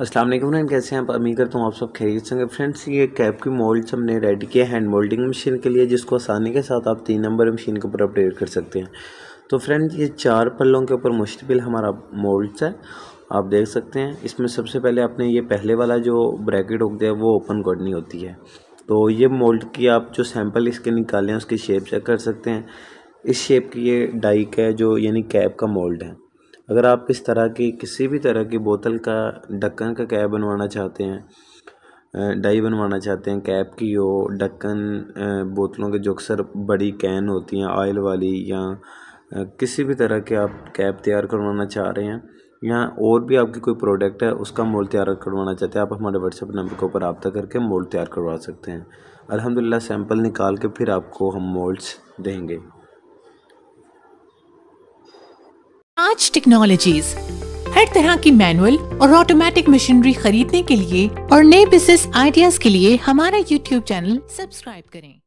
अस्सलाम वालेकुम फ्रेंड कैसे हैं आप अमीर करता हूँ आप सब खरीद संगे फ्रेंड्स ये कैप की मोल्ड्स हमने रेडी किए हैंड मोल्डिंग मशीन के लिए जिसको आसानी के साथ आप तीन नंबर मशीन के ऊपर अपडेट कर सकते हैं तो फ्रेंड्स ये चार पल्लों के ऊपर मुश्तबिल हमारा मोल्ड्स है आप देख सकते हैं इसमें सबसे पहले आपने ये पहले वाला जो ब्रैकेट होता है वो ओपन करनी होती है तो ये मोल्ड की आप जो सैम्पल इसके निकालें उसकी शेप चेक कर सकते हैं इस शेप की ये डाइक है जो यानी कैप का मोल्ड है अगर आप इस तरह की किसी भी तरह की बोतल का ढक्कन का कैप बनवाना चाहते हैं डाई बनवाना चाहते हैं कैप की हो ढक्कन बोतलों के जो अक्सर बड़ी कैन होती हैं ऑयल वाली या किसी भी तरह के आप कैप तैयार करवाना चाह रहे हैं या और भी आपकी कोई प्रोडक्ट है उसका मोल तैयार करवाना चाहते हैं आप हमारे व्हाट्सएप नंबर के ऊपर रबता करके मोल तैयार करवा सकते हैं अलहमदिल्ला सैंपल निकाल के फिर आपको हम मोल्ड्स देंगे आज टेक्नोलॉजीज हर तरह की मैनुअल और ऑटोमेटिक मशीनरी खरीदने के लिए और नए बिजनेस आइडियाज के लिए हमारा यूट्यूब चैनल सब्सक्राइब करें